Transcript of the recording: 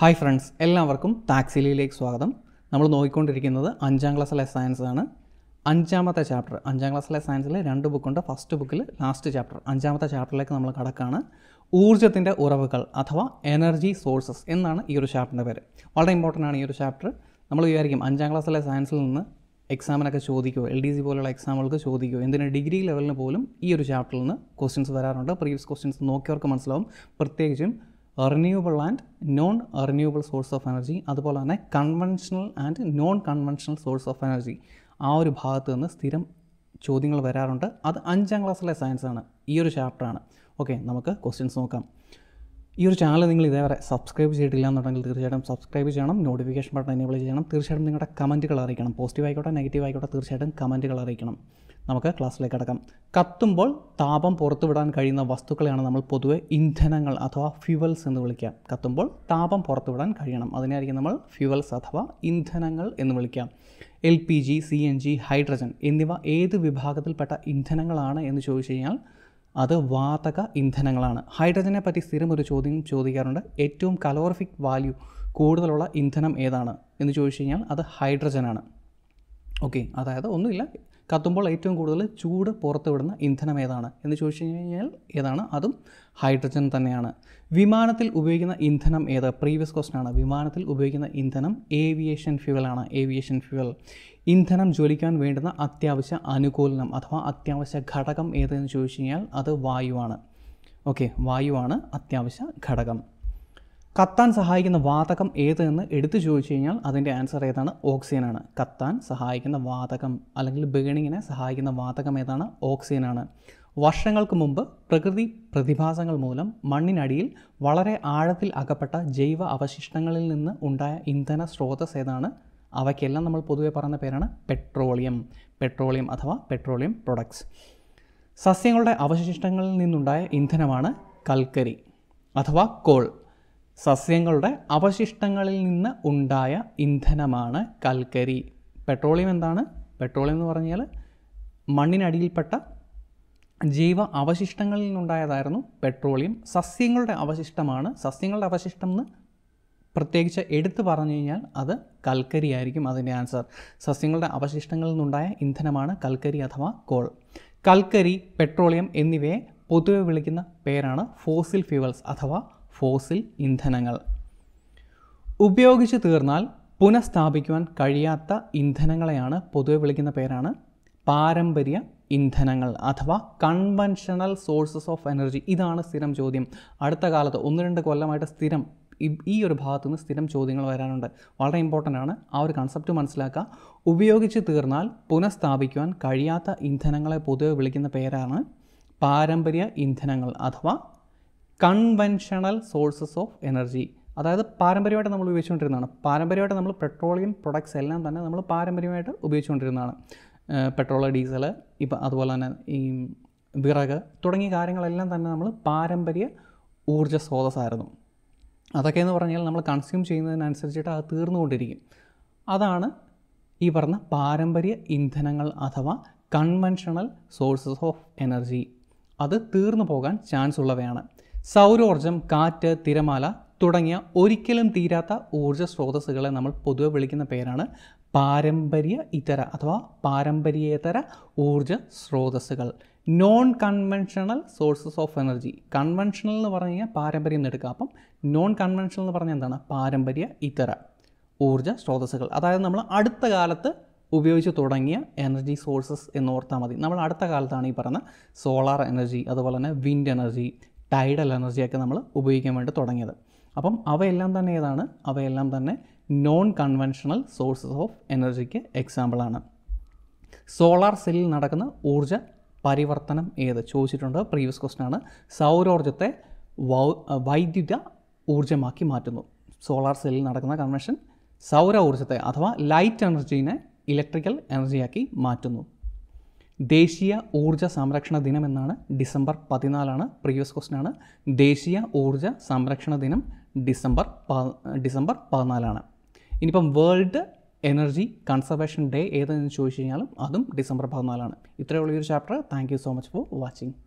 hi friends എല്ലാവർക്കും താക്സിലിയിലേക്ക് സ്വാഗതം നമ്മൾ നോക്കിക്കൊണ്ടിരിക്കുന്നത് അഞ്ചാം ക്ലാസ്സിലെ സയൻസ് ആണ് അഞ്ചാമത്തെ ചാപ്റ്റർ അഞ്ചാം ക്ലാസ്സിലെ സയൻസിലെ രണ്ട് ബുക്കുണ്ട് ഫസ്റ്റ് ബുക്കിൽ ലാസ്റ്റ് ചാപ്റ്റർ അഞ്ചാമത്തെ ചാപ്റ്ററിലേക്ക് നമ്മൾ കടക്കാണ് ഊർജ്ജത്തിൻ്റെ ഉറവുകൾ അഥവാ എനർജി സോഴ്സസ് എന്നാണ് ഈ ഒരു ചാപ്റ്ററിൻ്റെ പേര് വളരെ ഇമ്പോർട്ടൻ്റ് ആണ് ഈ ഒരു ചാപ്റ്റർ നമ്മൾ വിചാരിക്കും അഞ്ചാം ക്ലാസ്സിലെ സയൻസിൽ നിന്ന് എക്സാമിനൊക്കെ ചോദിക്കുമോ എൽ ഡി സി പോലുള്ള എക്സാമുകൾക്ക് ചോദിക്കുമോ എന്തിന് ഡിഗ്രി ലെവലിന് പോലും ഈ ഒരു ചാപ്റ്ററിൽ നിന്ന് ക്വസ്റ്റ്യൻസ് വരാറുണ്ട് പ്രീവിയസ് ക്വസ്റ്റ്യൻസ് നോക്കിയവർക്ക് മനസ്സിലാവും പ്രത്യേകിച്ചും renewable and non renewable source of energy അതുപോലെ തന്നെ conventional and non conventional source of energy ആ ഒരു ഭാഗത്ത് നിന്ന് സ്ഥിരം ചോദ്യങ്ങൾ വരാറുണ്ട് അത് അഞ്ചാം ക്ലാസ്സിലെ സയൻസ് ആണ് ഈ ഒരു ചാപ്റ്ററാണ് ഓക്കെ നമുക്ക് ക്വസ്റ്റ്യൻസ് നോക്കാം ഈ ഒരു ചാനൽ നിങ്ങൾ ഇതേവരെ സബ്സ്ക്രൈബ് ചെയ്തിട്ടില്ല എന്നുണ്ടെങ്കിൽ തീർച്ചയായിട്ടും സബ്സ്ക്രൈബ് ചെയ്യണം നോട്ടിഫിക്കേഷൻ ബട്ടൺ എനേബിൾ ചെയ്യണം തീർച്ചയായിട്ടും നിങ്ങളുടെ കമൻറ്റുകൾ അറിയിക്കണം പോസിറ്റീവ് ആയിക്കോട്ടെ നെഗറ്റീവ് ആയിക്കോട്ടെ തീർച്ചയായിട്ടും കമൻറ്റുകൾ അറിയിക്കണം നമുക്ക് ക്ലാസ്സിലേക്ക് കിടക്കാം കത്തുമ്പോൾ താപം പുറത്തുവിടാൻ കഴിയുന്ന വസ്തുക്കളെയാണ് നമ്മൾ പൊതുവെ ഇന്ധനങ്ങൾ അഥവാ ഫ്യുവൽസ് എന്ന് വിളിക്കാം കത്തുമ്പോൾ താപം പുറത്തുവിടാൻ കഴിയണം അതിനായിരിക്കും നമ്മൾ ഫ്യുവൽസ് അഥവാ ഇന്ധനങ്ങൾ എന്ന് വിളിക്കാം L P G C N G hydrogen എന്നിവ ഏത് വിഭാഗത്തിൽപ്പെട്ട ഇന്ധനങ്ങളാണ് എന്ന് ചോദിച്ചു കഴിഞ്ഞാൽ അത് വാതക ഇന്ധനങ്ങളാണ് ഹൈഡ്രജനെ പറ്റി സ്ഥിരം ഒരു ചോദ്യം ചോദിക്കാറുണ്ട് ഏറ്റവും കലോറിഫിക് വാല്യൂ കൂടുതലുള്ള ഇന്ധനം ഏതാണ് എന്ന് ചോദിച്ചു കഴിഞ്ഞാൽ അത് ഹൈഡ്രജനാണ് ഓക്കെ അതായത് ഒന്നുമില്ല കത്തുമ്പോൾ ഏറ്റവും കൂടുതൽ ചൂട് പുറത്തുവിടുന്ന ഇന്ധനം ഏതാണ് എന്ന് ചോദിച്ചു കഴിഞ്ഞാൽ ഏതാണ് അതും ഹൈഡ്രജൻ തന്നെയാണ് വിമാനത്തിൽ ഉപയോഗിക്കുന്ന ഇന്ധനം ഏത് പ്രീവിയസ് ക്വസ്റ്റൻ ആണ് വിമാനത്തിൽ ഉപയോഗിക്കുന്ന ഇന്ധനം ഏവിയേഷൻ ഫ്യൂവലാണ് ഏവിയേഷൻ ഫ്യൂവൽ ഇന്ധനം ജ്വലിക്കാൻ വേണ്ടുന്ന അത്യാവശ്യ അനുകൂലനം അഥവാ അത്യാവശ്യ ഘടകം ഏതെന്ന് ചോദിച്ചു കഴിഞ്ഞാൽ അത് വായുവാണ് ഓക്കെ വായുവാണ് അത്യാവശ്യ ഘടകം കത്താൻ സഹായിക്കുന്ന വാതകം ഏത് എന്ന് എടുത്തു ചോദിച്ചു കഴിഞ്ഞാൽ അതിൻ്റെ ആൻസർ ഏതാണ് ഓക്സിജനാണ് കത്താൻ സഹായിക്കുന്ന വാതകം അല്ലെങ്കിൽ ബേണിങ്ങിനെ സഹായിക്കുന്ന വാതകം ഏതാണ് ഓക്സിജനാണ് വർഷങ്ങൾക്ക് മുമ്പ് പ്രകൃതി പ്രതിഭാസങ്ങൾ മൂലം മണ്ണിനടിയിൽ വളരെ ആഴത്തിൽ അകപ്പെട്ട ജൈവ അവശിഷ്ടങ്ങളിൽ നിന്ന് ഉണ്ടായ ഇന്ധന സ്രോതസ് ഏതാണ് അവയ്ക്കെല്ലാം നമ്മൾ പൊതുവെ പറയുന്ന പേരാണ് പെട്രോളിയം പെട്രോളിയം അഥവാ പെട്രോളിയം പ്രൊഡക്ട്സ് സസ്യങ്ങളുടെ അവശിഷ്ടങ്ങളിൽ നിന്നുണ്ടായ ഇന്ധനമാണ് കൽക്കരി അഥവാ കോൾ സസ്യങ്ങളുടെ അവശിഷ്ടങ്ങളിൽ നിന്ന് ഉണ്ടായ ഇന്ധനമാണ് കൽക്കരി പെട്രോളിയം എന്താണ് പെട്രോളിയം എന്ന് പറഞ്ഞാൽ മണ്ണിനടിയിൽപ്പെട്ട ജൈവ അവശിഷ്ടങ്ങളിൽ നിന്നുണ്ടായതായിരുന്നു പെട്രോളിയം സസ്യങ്ങളുടെ അവശിഷ്ടമാണ് സസ്യങ്ങളുടെ അവശിഷ്ടം എന്ന് പ്രത്യേകിച്ച് എടുത്തു പറഞ്ഞു കഴിഞ്ഞാൽ അത് കൽക്കരി ആയിരിക്കും അതിൻ്റെ ആൻസർ സസ്യങ്ങളുടെ അവശിഷ്ടങ്ങളിൽ നിന്നുണ്ടായ ഇന്ധനമാണ് കൽക്കരി അഥവാ കോൾ കൽക്കരി പെട്രോളിയം എന്നിവയെ പൊതുവെ വിളിക്കുന്ന പേരാണ് ഫോസിൽ ഫ്യൂവൽസ് അഥവാ ഫോസിൽ ഇന്ധനങ്ങൾ ഉപയോഗിച്ച് തീർന്നാൽ പുനഃസ്ഥാപിക്കുവാൻ കഴിയാത്ത ഇന്ധനങ്ങളെയാണ് പൊതുവെ വിളിക്കുന്ന പേരാണ് പാരമ്പര്യ ഇന്ധനങ്ങൾ അഥവാ കൺവെൻഷണൽ സോഴ്സസ് ഓഫ് എനർജി ഇതാണ് സ്ഥിരം ചോദ്യം അടുത്ത കാലത്ത് ഒന്ന് രണ്ട് കൊല്ലമായിട്ട് സ്ഥിരം ഈ ഒരു ഭാഗത്തു നിന്ന് സ്ഥിരം ചോദ്യങ്ങൾ വരാനുണ്ട് വളരെ ഇമ്പോർട്ടൻ്റ് ആണ് ആ ഒരു കൺസെപ്റ്റ് മനസ്സിലാക്കുക ഉപയോഗിച്ച് തീർന്നാൽ പുനഃസ്ഥാപിക്കുവാൻ കഴിയാത്ത ഇന്ധനങ്ങളെ പൊതുവെ വിളിക്കുന്ന പേരാണ് പാരമ്പര്യ ഇന്ധനങ്ങൾ അഥവാ കൺവെൻഷണൽ സോഴ്സസ് ഓഫ് എനർജി അതായത് പാരമ്പര്യമായിട്ട് നമ്മൾ ഉപയോഗിച്ചുകൊണ്ടിരുന്നതാണ് പാരമ്പര്യമായിട്ട് നമ്മൾ പെട്രോളിയം പ്രൊഡക്ട്സ് എല്ലാം തന്നെ നമ്മൾ പാരമ്പര്യമായിട്ട് ഉപയോഗിച്ചുകൊണ്ടിരുന്നതാണ് പെട്രോൾ ഡീസൽ ഇപ്പം അതുപോലെ തന്നെ ഈ വിറക് തുടങ്ങിയ കാര്യങ്ങളെല്ലാം തന്നെ നമ്മൾ പാരമ്പര്യ ഊർജ്ജ സ്രോതസ്സായിരുന്നു അതൊക്കെയെന്ന് എന്ന് പറഞ്ഞാൽ നമ്മൾ കൺസ്യൂം ചെയ്യുന്നതിനനുസരിച്ചിട്ട് അത് തീർന്നുകൊണ്ടിരിക്കും അതാണ് ഈ പറഞ്ഞ പാരമ്പര്യ ഇന്ധനങ്ങൾ അഥവാ കൺവെൻഷണൽ സോഴ്സസ് ഓഫ് എനർജി അത് തീർന്നു പോകാൻ ചാൻസ് ഉള്ളവയാണ് സൗരോർജം കാറ്റ് തിരമാല തുടങ്ങിയ ഒരിക്കലും തീരാത്ത ഊർജ്ജ സ്രോതസ്സുകളെ നമ്മൾ പൊതുവെ വിളിക്കുന്ന പേരാണ് പാരമ്പര്യ ഇതര അഥവാ പാരമ്പര്യേതര ഊർജ്ജ സ്രോതസ്സുകൾ non conventional sources of energy conventional എന്ന് പറഞ്ഞു കഴിഞ്ഞാൽ പാരമ്പര്യം എടുക്കാം എടുക്കുക അപ്പം നോൺ കൺവെൻഷണൽ എന്ന് പറഞ്ഞാൽ എന്താണ് പാരമ്പര്യ ഇതര ഊർജ്ജ സ്രോതസ്സുകൾ അതായത് നമ്മൾ അടുത്ത കാലത്ത് ഉപയോഗിച്ച് തുടങ്ങിയ എനർജി സോഴ്സസ് എന്ന് ഓർത്താൽ മതി നമ്മൾ അടുത്ത കാലത്താണ് ഈ പറയുന്ന സോളാർ എനർജി അതുപോലെ തന്നെ വിൻഡ് എനർജി ടൈഡൽ എനർജിയൊക്കെ നമ്മൾ ഉപയോഗിക്കാൻ വേണ്ടി തുടങ്ങിയത് അപ്പം അവയെല്ലാം തന്നെ ഏതാണ് അവയെല്ലാം തന്നെ നോൺ കൺവെൻഷണൽ സോഴ്സസ് ഓഫ് എനർജിക്ക് എക്സാമ്പിളാണ് സോളാർ സെല്ലിൽ നടക്കുന്ന ഊർജ്ജ പരിവർത്തനം ഏത് ചോദിച്ചിട്ടുണ്ട് പ്രീവിയസ് ക്വസ്റ്റൻ ആണ് സൗരോർജ്ജത്തെ വൈദ്യുത ഊർജ്ജമാക്കി മാറ്റുന്നു സോളാർ സെല്ലിൽ നടക്കുന്ന കൺവെൻഷൻ സൗര ഊർജ്ജത്തെ അഥവാ ലൈറ്റ് എനർജീനെ ഇലക്ട്രിക്കൽ എനർജിയാക്കി മാറ്റുന്നു ദേശീയ ഊർജ്ജ സംരക്ഷണ ദിനം എന്നാണ് ഡിസംബർ പതിനാലാണ് പ്രീവിയസ് ക്വസ്റ്റൻ ആണ് ദേശീയ ഊർജ്ജ സംരക്ഷണ ദിനം ഡിസംബർ ഡിസംബർ പതിനാലാണ് ഇനിയിപ്പം വേൾഡ് എനർജി കൺസർവേഷൻ ഡേ ഏതെന്ന് ചോദിച്ചു കഴിഞ്ഞാലും അതും ഡിസംബർ പതിനാലാണ് ഇത്രയുള്ള ഈ ഒരു chapter thank so much for watching